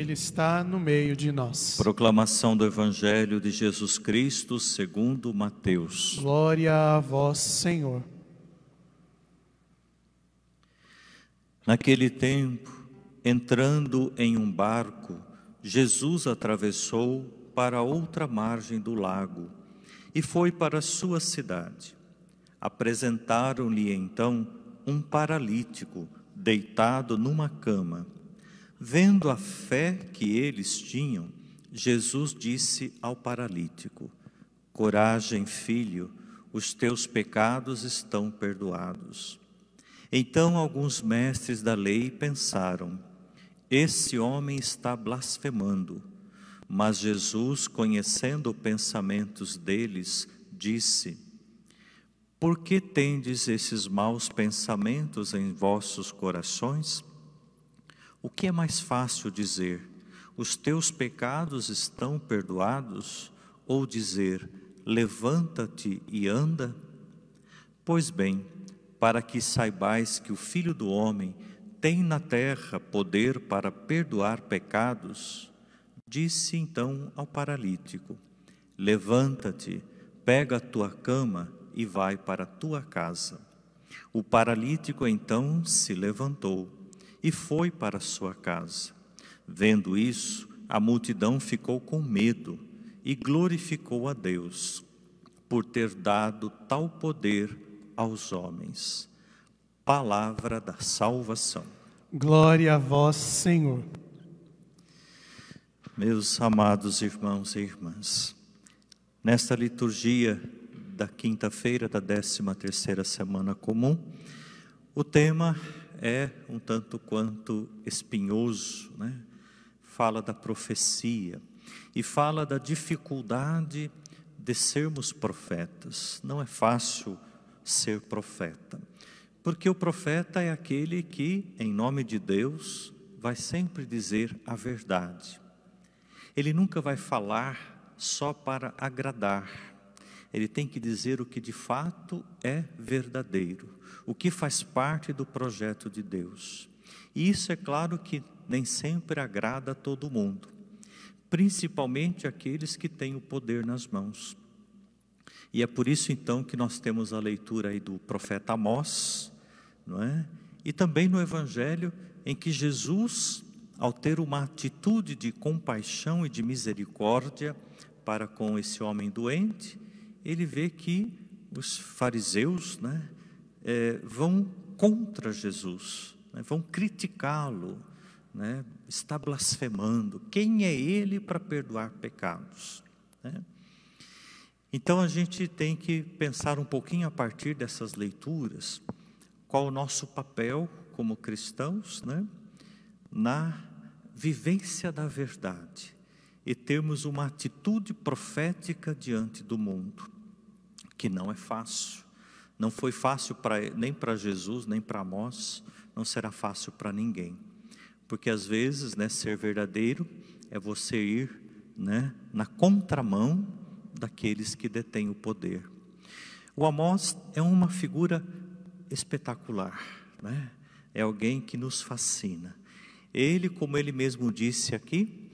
Ele está no meio de nós. Proclamação do Evangelho de Jesus Cristo segundo Mateus. Glória a vós, Senhor. Naquele tempo, entrando em um barco, Jesus atravessou para outra margem do lago e foi para sua cidade. Apresentaram-lhe então um paralítico deitado numa cama. Vendo a fé que eles tinham, Jesus disse ao paralítico: Coragem, filho, os teus pecados estão perdoados. Então alguns mestres da lei pensaram: Esse homem está blasfemando. Mas Jesus, conhecendo os pensamentos deles, disse: Por que tendes esses maus pensamentos em vossos corações? O que é mais fácil dizer? Os teus pecados estão perdoados? Ou dizer, levanta-te e anda? Pois bem, para que saibais que o Filho do Homem tem na terra poder para perdoar pecados, disse então ao paralítico: Levanta-te, pega a tua cama e vai para a tua casa. O paralítico então se levantou e foi para sua casa. Vendo isso, a multidão ficou com medo e glorificou a Deus por ter dado tal poder aos homens. Palavra da salvação. Glória a vós, Senhor. Meus amados irmãos e irmãs, nesta liturgia da quinta-feira da 13 terceira semana comum, o tema é um tanto quanto espinhoso, né? fala da profecia e fala da dificuldade de sermos profetas. Não é fácil ser profeta, porque o profeta é aquele que, em nome de Deus, vai sempre dizer a verdade. Ele nunca vai falar só para agradar ele tem que dizer o que de fato é verdadeiro, o que faz parte do projeto de Deus. E isso é claro que nem sempre agrada a todo mundo, principalmente aqueles que têm o poder nas mãos. E é por isso então que nós temos a leitura aí do profeta Amós, não é? E também no evangelho em que Jesus, ao ter uma atitude de compaixão e de misericórdia para com esse homem doente, ele vê que os fariseus né, é, vão contra Jesus, né, vão criticá-lo, né, está blasfemando. Quem é ele para perdoar pecados? Né? Então a gente tem que pensar um pouquinho a partir dessas leituras qual o nosso papel como cristãos né, na vivência da verdade e termos uma atitude profética diante do mundo, que não é fácil. Não foi fácil pra, nem para Jesus, nem para nós, não será fácil para ninguém. Porque às vezes, né, ser verdadeiro é você ir né, na contramão daqueles que detêm o poder. O Amós é uma figura espetacular, né? é alguém que nos fascina. Ele, como ele mesmo disse aqui,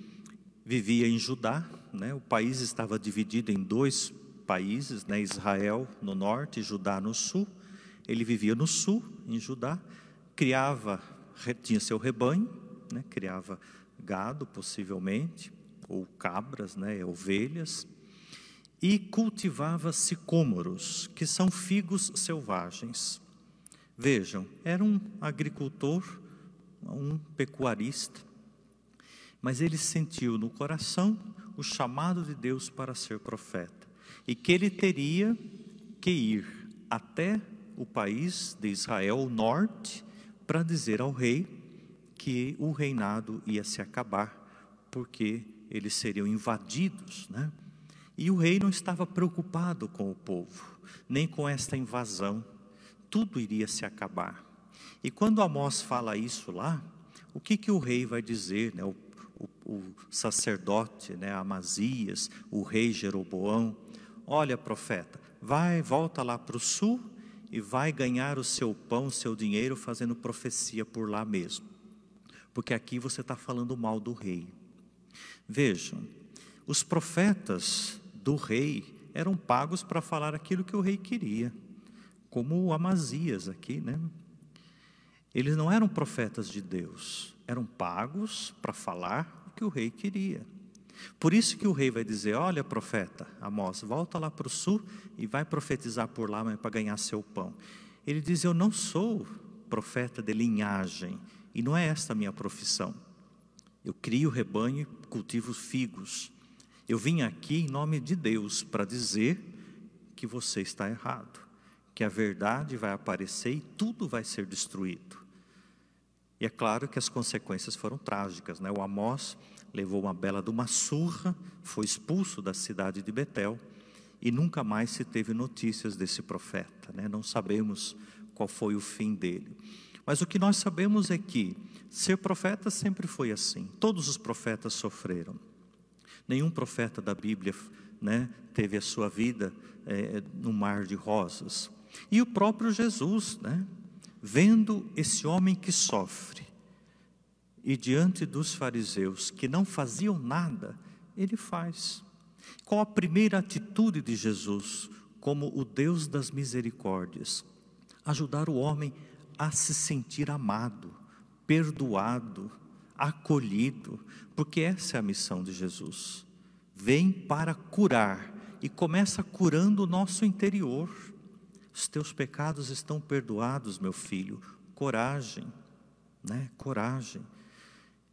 vivia em Judá, né? o país estava dividido em dois países, né? Israel no norte e Judá no sul. Ele vivia no sul, em Judá, criava, tinha seu rebanho, né? criava gado, possivelmente, ou cabras, né? ovelhas, e cultivava sicômoros, que são figos selvagens. Vejam, era um agricultor, um pecuarista, mas ele sentiu no coração o chamado de Deus para ser profeta e que ele teria que ir até o país de Israel, o norte, para dizer ao rei que o reinado ia se acabar, porque eles seriam invadidos, né? E o rei não estava preocupado com o povo, nem com esta invasão. Tudo iria se acabar. E quando Amós fala isso lá, o que, que o rei vai dizer, né? o o sacerdote né, Amazias, o rei Jeroboão: Olha, profeta, vai, volta lá para o sul e vai ganhar o seu pão, o seu dinheiro, fazendo profecia por lá mesmo. Porque aqui você está falando mal do rei. Vejam, os profetas do rei eram pagos para falar aquilo que o rei queria, como o Amazias aqui, né? Eles não eram profetas de Deus, eram pagos para falar que o rei queria. Por isso que o rei vai dizer: Olha, profeta Amós, volta lá para o sul e vai profetizar por lá para ganhar seu pão. Ele diz: Eu não sou profeta de linhagem e não é esta a minha profissão. Eu crio rebanho e cultivo figos. Eu vim aqui em nome de Deus para dizer que você está errado, que a verdade vai aparecer e tudo vai ser destruído. E é claro que as consequências foram trágicas. Né? O Amós levou uma bela de uma surra, foi expulso da cidade de Betel e nunca mais se teve notícias desse profeta. Né? Não sabemos qual foi o fim dele. Mas o que nós sabemos é que ser profeta sempre foi assim. Todos os profetas sofreram. Nenhum profeta da Bíblia né, teve a sua vida é, eh, no mar de rosas. E o próprio Jesus, né, vendo esse homem que sofre, e diante dos fariseus que não faziam nada, ele faz. Qual a primeira atitude de Jesus como o Deus das misericórdias? Ajudar o homem a se sentir amado, perdoado, acolhido, porque essa é a missão de Jesus. Vem para curar e começa curando o nosso interior. Os teus pecados estão perdoados, meu filho. Coragem, né? Coragem.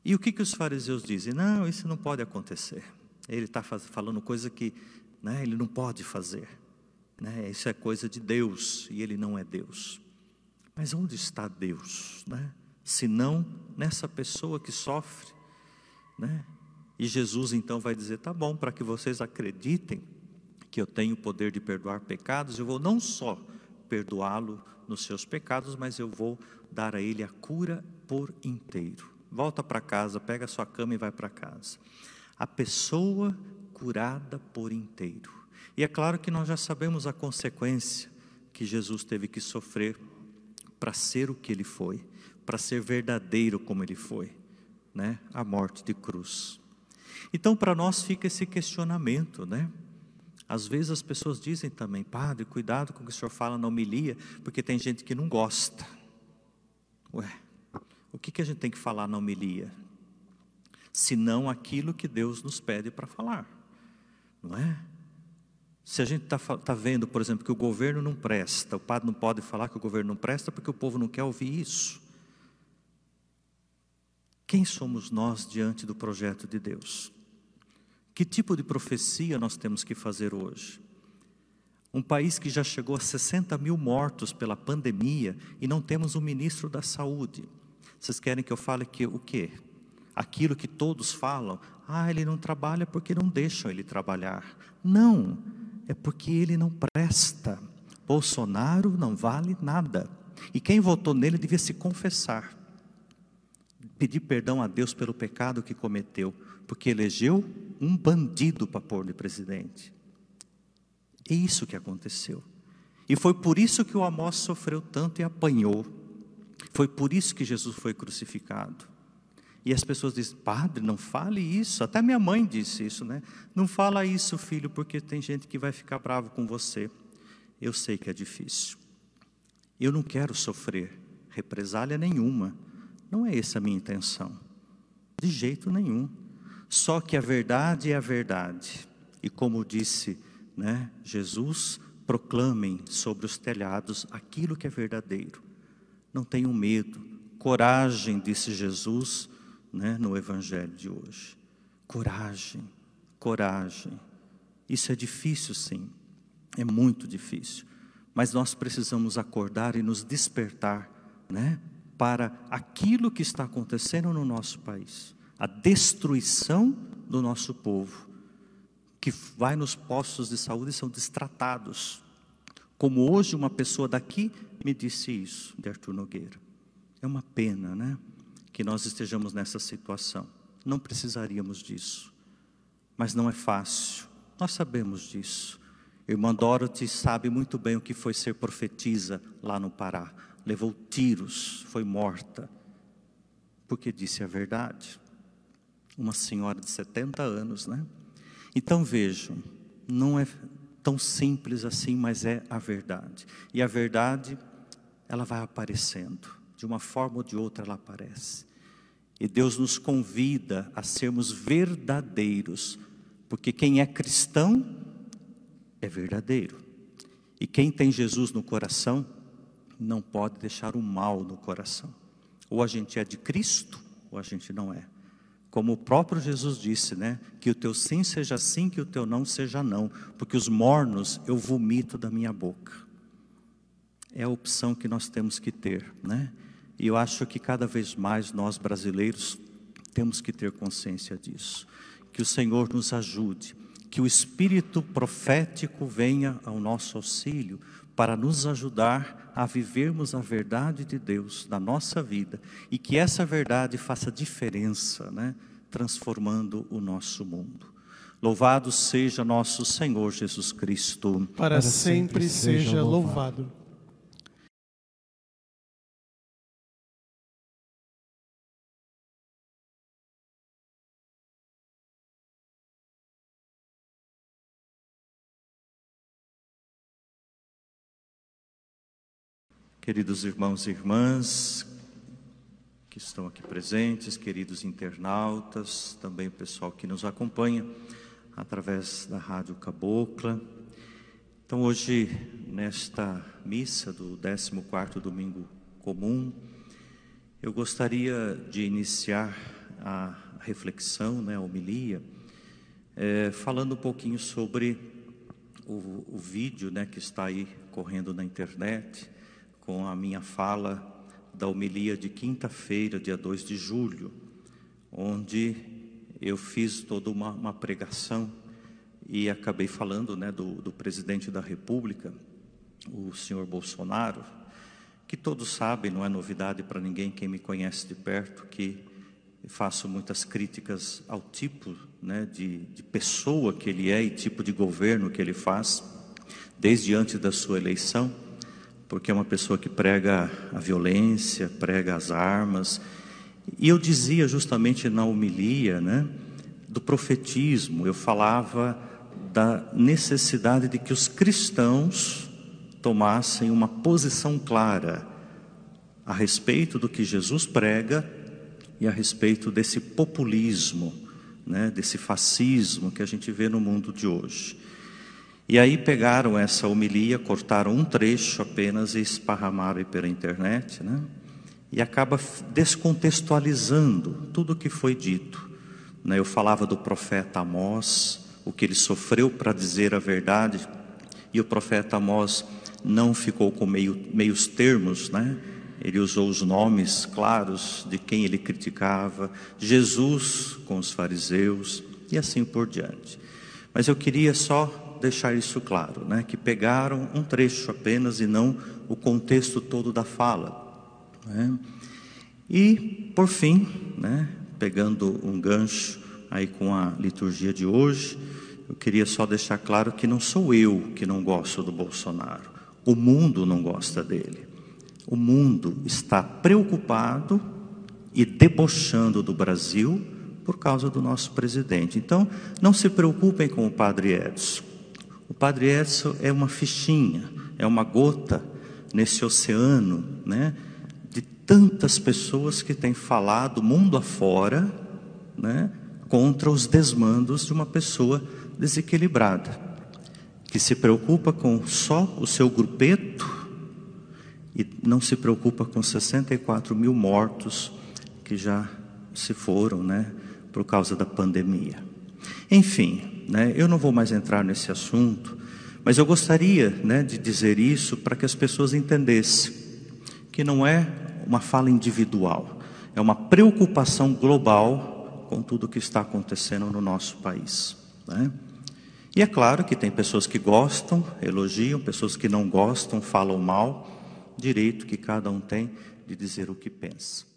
E o que, que os fariseus dizem? Não, isso não pode acontecer. Ele está falando coisa que né, ele não pode fazer. Né? Isso é coisa de Deus e ele não é Deus. Mas onde está Deus? Né? Se não nessa pessoa que sofre. Né? E Jesus então vai dizer: tá bom, para que vocês acreditem, que eu tenho o poder de perdoar pecados, eu vou não só perdoá-lo nos seus pecados, mas eu vou dar a ele a cura por inteiro. Volta para casa, pega sua cama e vai para casa. A pessoa curada por inteiro. E é claro que nós já sabemos a consequência que Jesus teve que sofrer para ser o que ele foi, para ser verdadeiro como ele foi, né? A morte de cruz. Então, para nós fica esse questionamento, né? Às vezes as pessoas dizem também, padre, cuidado com o que o senhor fala na homilia, porque tem gente que não gosta. Ué, o que, que a gente tem que falar na homilia? Se não aquilo que Deus nos pede para falar, não é? Se a gente está tá vendo, por exemplo, que o governo não presta, o padre não pode falar que o governo não presta porque o povo não quer ouvir isso. Quem somos nós diante do projeto de Deus? Que tipo de profecia nós temos que fazer hoje? Um país que já chegou a 60 mil mortos pela pandemia e não temos um ministro da saúde. Vocês querem que eu fale que o quê? Aquilo que todos falam, ah, ele não trabalha porque não deixam ele trabalhar. Não, é porque ele não presta. Bolsonaro não vale nada. E quem votou nele devia se confessar, pedir perdão a Deus pelo pecado que cometeu, porque elegeu um bandido para pôr de presidente. É isso que aconteceu. E foi por isso que o Amós sofreu tanto e apanhou. Foi por isso que Jesus foi crucificado. E as pessoas dizem: Padre, não fale isso. Até minha mãe disse isso, né? Não fala isso, filho, porque tem gente que vai ficar bravo com você. Eu sei que é difícil. Eu não quero sofrer represália nenhuma. Não é essa a minha intenção. De jeito nenhum. Só que a verdade é a verdade. E como disse né, Jesus, proclamem sobre os telhados aquilo que é verdadeiro. Não tenham medo. Coragem, disse Jesus né, no Evangelho de hoje. Coragem, coragem. Isso é difícil, sim. É muito difícil. Mas nós precisamos acordar e nos despertar né, para aquilo que está acontecendo no nosso país a destruição do nosso povo, que vai nos postos de saúde e são destratados. Como hoje uma pessoa daqui me disse isso, de Arthur Nogueira. É uma pena, né? Que nós estejamos nessa situação. Não precisaríamos disso. Mas não é fácil. Nós sabemos disso. Irmã Dorothy sabe muito bem o que foi ser profetisa lá no Pará. Levou tiros, foi morta, porque disse a verdade uma senhora de 70 anos, né? Então vejam, não é tão simples assim, mas é a verdade. E a verdade, ela vai aparecendo, de uma forma ou de outra ela aparece. E Deus nos convida a sermos verdadeiros, porque quem é cristão é verdadeiro. E quem tem Jesus no coração não pode deixar o mal no coração. Ou a gente é de Cristo, ou a gente não é como o próprio Jesus disse, né? Que o teu sim seja sim, que o teu não seja não, porque os mornos eu vomito da minha boca. É a opção que nós temos que ter, né? E eu acho que cada vez mais nós brasileiros temos que ter consciência disso. Que o Senhor nos ajude, que o espírito profético venha ao nosso auxílio, para nos ajudar a vivermos a verdade de Deus na nossa vida e que essa verdade faça diferença, né? transformando o nosso mundo. Louvado seja nosso Senhor Jesus Cristo. Para, para sempre, sempre seja louvado. louvado. Queridos irmãos e irmãs que estão aqui presentes, queridos internautas, também o pessoal que nos acompanha através da Rádio Cabocla. Então, hoje, nesta missa do 14º domingo comum, eu gostaria de iniciar a reflexão, né, a homilia, é, falando um pouquinho sobre o, o vídeo né, que está aí correndo na internet, com a minha fala da homilia de quinta-feira, dia 2 de julho, onde eu fiz toda uma, uma pregação e acabei falando né, do, do presidente da República, o senhor Bolsonaro, que todos sabem, não é novidade para ninguém, quem me conhece de perto, que faço muitas críticas ao tipo né, de, de, pessoa que ele é e tipo de governo que ele faz, desde antes da sua eleição porque é uma pessoa que prega a violência, prega as armas. E eu dizia justamente na homilia, né, do profetismo, eu falava da necessidade de que os cristãos tomassem uma posição clara a respeito do que Jesus prega e a respeito desse populismo, né, desse fascismo que a gente vê no mundo de hoje. E aí pegaram essa homilia, cortaram um trecho apenas e esparramaram pela internet, né? E acaba descontextualizando tudo o que foi dito. Né? Eu falava do profeta Amós, o que ele sofreu para dizer a verdade, e o profeta Amós não ficou com meio, meios termos, né? Ele usou os nomes claros de quem ele criticava, Jesus com os fariseus e assim por diante. Mas eu queria só deixar isso claro, né? que pegaram um trecho apenas e não o contexto todo da fala. Né? E, por fim, né? pegando um gancho aí com a liturgia de hoje, eu queria só deixar claro que não sou eu que não gosto do Bolsonaro, o mundo não gosta dele. O mundo está preocupado e debochando do Brasil por causa do nosso presidente. Então, não se preocupem com o padre Edson. O Padre Edson é uma fichinha, é uma gota nesse oceano, né? De tantas pessoas que têm falado mundo afora, né? Contra os desmandos de uma pessoa desequilibrada, que se preocupa com só o seu grupeto e não se preocupa com 64 mil mortos que já se foram, né? Por causa da pandemia. Enfim, né, eu não vou mais entrar nesse assunto, mas eu gostaria né, de dizer isso para que as pessoas entendessem que não é uma fala individual, é uma preocupação global com tudo o que está acontecendo no nosso país. Né? E é claro que tem pessoas que gostam, elogiam, pessoas que não gostam, falam mal, direito que cada um tem de dizer o que pensa.